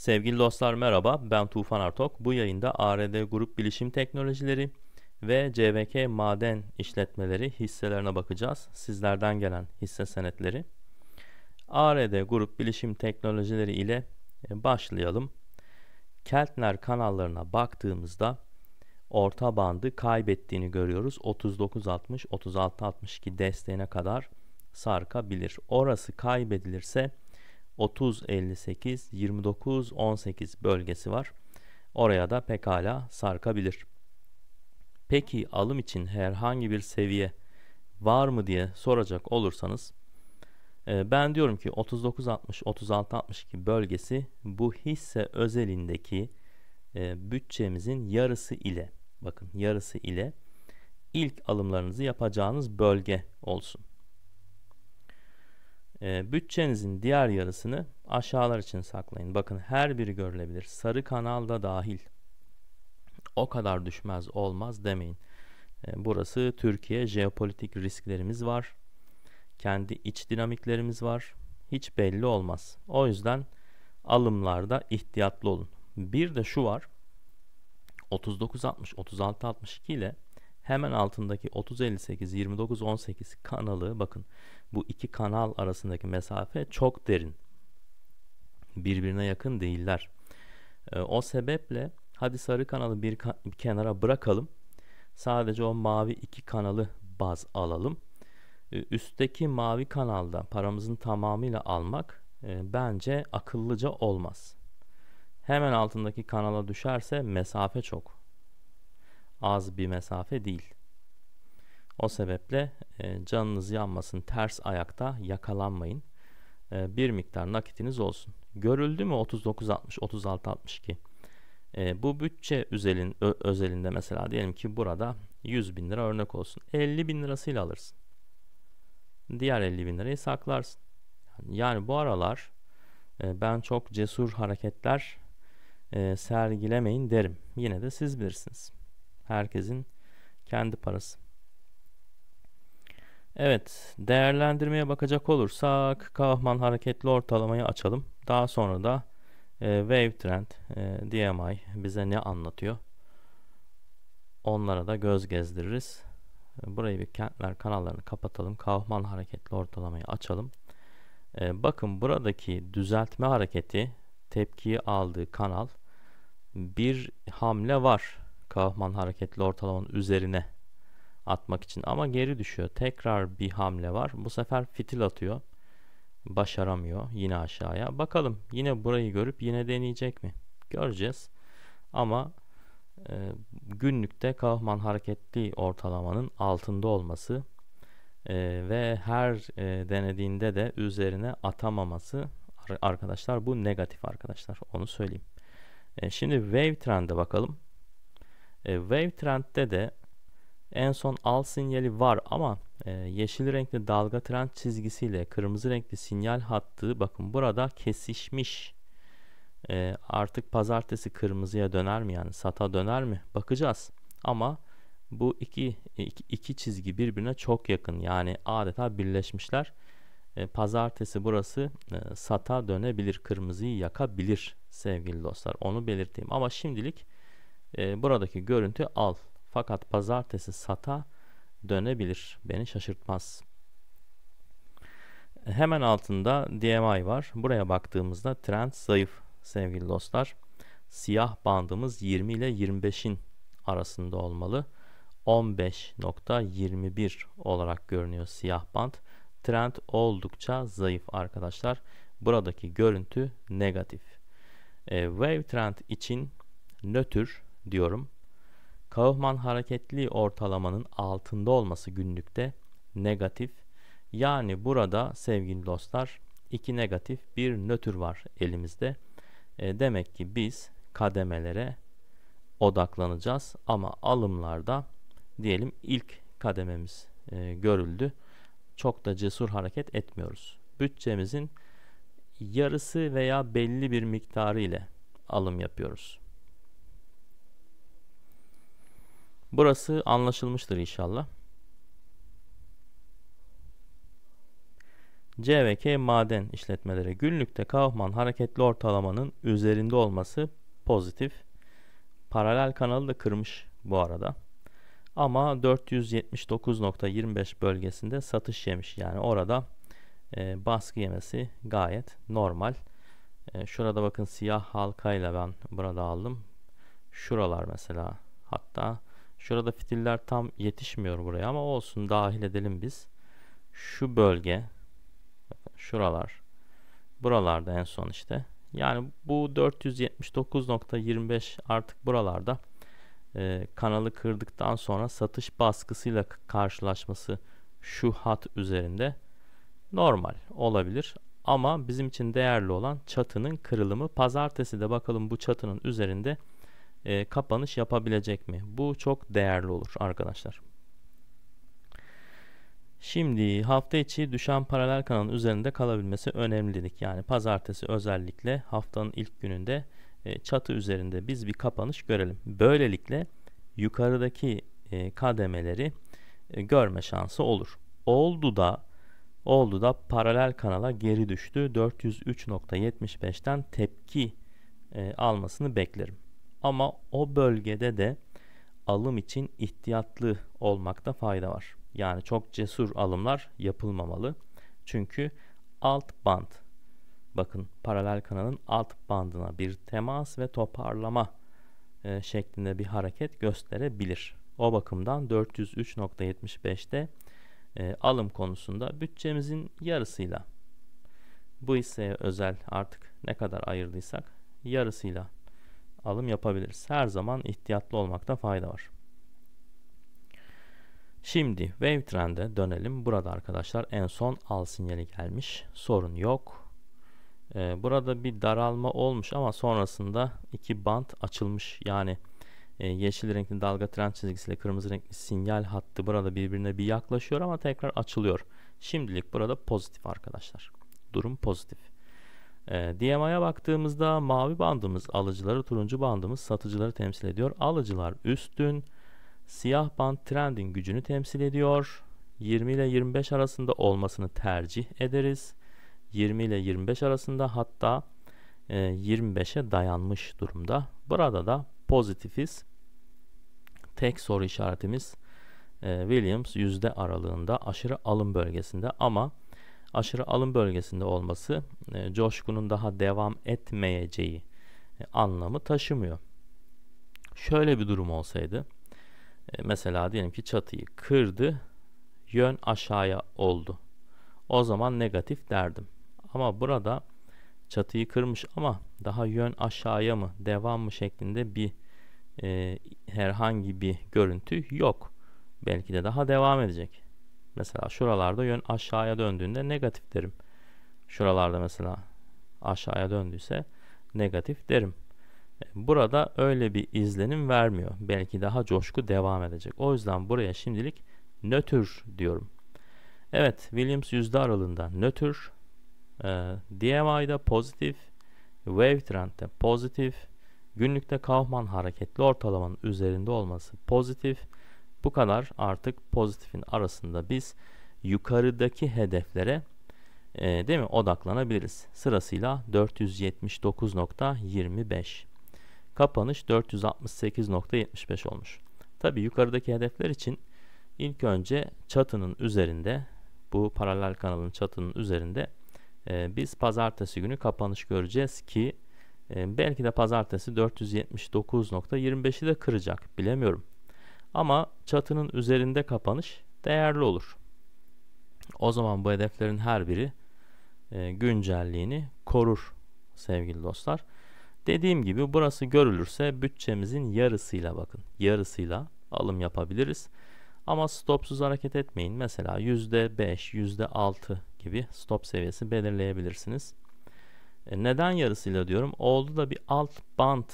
Sevgili dostlar merhaba ben Tufan Artok. Bu yayında ARD Grup Bilişim Teknolojileri ve CVK Maden işletmeleri hisselerine bakacağız. Sizlerden gelen hisse senetleri. ARD Grup Bilişim Teknolojileri ile e, başlayalım. Keltner kanallarına baktığımızda orta bandı kaybettiğini görüyoruz. 39.60 36.62 desteğine kadar sarkabilir. Orası kaybedilirse 30 58 29 18 bölgesi var. Oraya da pekala sarkabilir. Peki alım için herhangi bir seviye var mı diye soracak olursanız e, ben diyorum ki 39-60, 36-62 bölgesi bu hisse özelindeki e, bütçemizin yarısı ile bakın yarısı ile ilk alımlarınızı yapacağınız bölge olsun. E, bütçenizin diğer yarısını aşağılar için saklayın. Bakın her biri görülebilir. Sarı kanal da dahil. O kadar düşmez olmaz demeyin. E, burası Türkiye. Jeopolitik risklerimiz var. Kendi iç dinamiklerimiz var. Hiç belli olmaz. O yüzden alımlarda ihtiyatlı olun. Bir de şu var. 39.60, 36.62 ile Hemen altındaki 3058 29 18 kanalı bakın bu iki kanal arasındaki mesafe çok derin. Birbirine yakın değiller. E, o sebeple hadi sarı kanalı bir, ka bir kenara bırakalım. Sadece o mavi iki kanalı baz alalım. E, üstteki mavi kanalda paramızın tamamıyla almak e, bence akıllıca olmaz. Hemen altındaki kanala düşerse mesafe çok az bir mesafe değil. O sebeple e, canınız yanmasın ters ayakta yakalanmayın. E, bir miktar nakitiniz olsun. Görüldü mü 39 39.60 36.62 e, bu bütçe özelin, ö, özelinde mesela diyelim ki burada 100 bin lira örnek olsun. 50 bin lirasıyla alırsın. Diğer 50 bin lirayı saklarsın. Yani bu aralar e, ben çok cesur hareketler e, sergilemeyin derim. Yine de siz bilirsiniz. Herkesin kendi parası. Evet, değerlendirmeye bakacak olursak Kaufman hareketli ortalamayı açalım. Daha sonra da e, Wave Trend, e, DMI bize ne anlatıyor? Onlara da göz gezdiririz. Burayı bir kentler kanallarını kapatalım. Kaufman hareketli ortalamayı açalım. E, bakın buradaki düzeltme hareketi tepkiyi aldığı kanal bir hamle var. Kaufman hareketli ortalamanın üzerine atmak için ama geri düşüyor. Tekrar bir hamle var. Bu sefer fitil atıyor. Başaramıyor yine aşağıya. Bakalım yine burayı görüp yine deneyecek mi? Göreceğiz. Ama e, günlükte Kaufman hareketli ortalamanın altında olması e, ve her e, denediğinde de üzerine atamaması arkadaşlar bu negatif arkadaşlar onu söyleyeyim. E, şimdi wave trend'e bakalım. E, Wavetrend'de de en son al sinyali var ama e, yeşil renkli dalga trend çizgisiyle kırmızı renkli sinyal hattı bakın burada kesişmiş. E, artık pazartesi kırmızıya döner mi yani sata döner mi bakacağız. Ama bu iki, e, iki, iki çizgi birbirine çok yakın yani adeta birleşmişler. E, pazartesi burası e, sata dönebilir kırmızıyı yakabilir sevgili dostlar onu belirteyim ama şimdilik e, buradaki görüntü al. Fakat pazartesi sata dönebilir. Beni şaşırtmaz. Hemen altında DMI var. Buraya baktığımızda trend zayıf sevgili dostlar. Siyah bandımız 20 ile 25'in arasında olmalı. 15.21 olarak görünüyor siyah band. Trend oldukça zayıf arkadaşlar. Buradaki görüntü negatif. E, wave trend için nötr diyorum. Kaufman hareketli ortalamanın altında olması günlükte negatif. Yani burada sevgili dostlar iki negatif bir nötr var elimizde. E, demek ki biz kademelere odaklanacağız ama alımlarda diyelim ilk kadememiz e, görüldü. Çok da cesur hareket etmiyoruz. Bütçemizin yarısı veya belli bir miktarı ile alım yapıyoruz. Burası anlaşılmıştır inşallah. C ve K maden işletmeleri günlükte Kaufman hareketli ortalamanın üzerinde olması pozitif. Paralel kanalı da kırmış bu arada. Ama 479.25 bölgesinde satış yemiş. Yani orada e, baskı yemesi gayet normal. E, şurada bakın siyah halkayla ben burada aldım. Şuralar mesela hatta Şurada fitiller tam yetişmiyor buraya ama olsun dahil edelim biz. Şu bölge şuralar buralarda en son işte. Yani bu 479.25 artık buralarda e, kanalı kırdıktan sonra satış baskısıyla karşılaşması şu hat üzerinde normal olabilir. Ama bizim için değerli olan çatının kırılımı. Pazartesi de bakalım bu çatının üzerinde e, kapanış yapabilecek mi? Bu çok değerli olur arkadaşlar. Şimdi hafta içi düşen paralel kanalın üzerinde kalabilmesi önemli dedik. Yani pazartesi özellikle haftanın ilk gününde e, çatı üzerinde biz bir kapanış görelim. Böylelikle yukarıdaki e, kademeleri e, görme şansı olur. Oldu da oldu da paralel kanala geri düştü. 403.75'ten tepki e, almasını beklerim. Ama o bölgede de alım için ihtiyatlı olmakta fayda var. Yani çok cesur alımlar yapılmamalı. Çünkü alt band bakın paralel kanalın alt bandına bir temas ve toparlama e, şeklinde bir hareket gösterebilir. O bakımdan 403.75'te e, alım konusunda bütçemizin yarısıyla bu hisseye özel artık ne kadar ayırdıysak yarısıyla alım yapabiliriz. Her zaman ihtiyatlı olmakta fayda var. Şimdi wave trend'e dönelim. Burada arkadaşlar en son al sinyali gelmiş. Sorun yok. Ee, burada bir daralma olmuş ama sonrasında iki bant açılmış. Yani e, yeşil renkli dalga trend çizgisiyle kırmızı renkli sinyal hattı burada birbirine bir yaklaşıyor ama tekrar açılıyor. Şimdilik burada pozitif arkadaşlar. Durum pozitif. E, baktığımızda mavi bandımız alıcıları, turuncu bandımız satıcıları temsil ediyor. Alıcılar üstün, siyah band trendin gücünü temsil ediyor. 20 ile 25 arasında olmasını tercih ederiz. 20 ile 25 arasında hatta 25'e dayanmış durumda. Burada da pozitifiz. Tek soru işaretimiz e, Williams yüzde aralığında aşırı alım bölgesinde ama aşırı alım bölgesinde olması e, coşkunun daha devam etmeyeceği e, anlamı taşımıyor. Şöyle bir durum olsaydı e, mesela diyelim ki çatıyı kırdı yön aşağıya oldu. O zaman negatif derdim. Ama burada çatıyı kırmış ama daha yön aşağıya mı devam mı şeklinde bir e, herhangi bir görüntü yok. Belki de daha devam edecek. Mesela şuralarda yön aşağıya döndüğünde negatif derim. Şuralarda mesela aşağıya döndüyse negatif derim. E, burada öyle bir izlenim vermiyor. Belki daha coşku devam edecek. O yüzden buraya şimdilik nötr diyorum. Evet Williams yüzde aralığında nötr. E, DMI'da pozitif. Wave trend'de pozitif. Günlükte Kaufman hareketli ortalamanın üzerinde olması pozitif. Pozitif. Bu kadar artık pozitifin arasında biz yukarıdaki hedeflere e, değil mi odaklanabiliriz. Sırasıyla 479.25 kapanış 468.75 olmuş. Tabi yukarıdaki hedefler için ilk önce çatının üzerinde bu paralel kanalın çatının üzerinde e, biz pazartesi günü kapanış göreceğiz ki e, belki de pazartesi 479.25'i de kıracak bilemiyorum. Ama çatının üzerinde kapanış değerli olur. O zaman bu hedeflerin her biri e, güncelliğini korur sevgili dostlar. Dediğim gibi burası görülürse bütçemizin yarısıyla bakın. Yarısıyla alım yapabiliriz. Ama stopsuz hareket etmeyin. Mesela %5, %6 gibi stop seviyesi belirleyebilirsiniz. E, neden yarısıyla diyorum? Oldu da bir alt band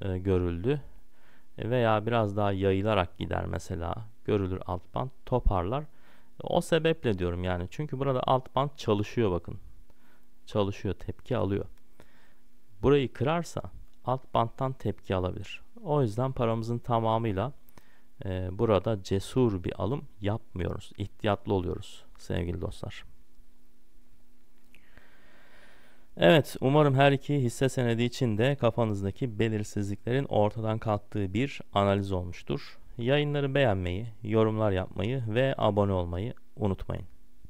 e, görüldü. E, veya biraz daha yayılarak gider mesela görülür alt band toparlar. E, o sebeple diyorum yani çünkü burada alt band çalışıyor bakın. Çalışıyor tepki alıyor. Burayı kırarsa alt banttan tepki alabilir. O yüzden paramızın tamamıyla e, burada cesur bir alım yapmıyoruz. İhtiyatlı oluyoruz sevgili dostlar. Evet, umarım her iki hisse senedi için de kafanızdaki belirsizliklerin ortadan kalktığı bir analiz olmuştur. Yayınları beğenmeyi, yorumlar yapmayı ve abone olmayı unutmayın.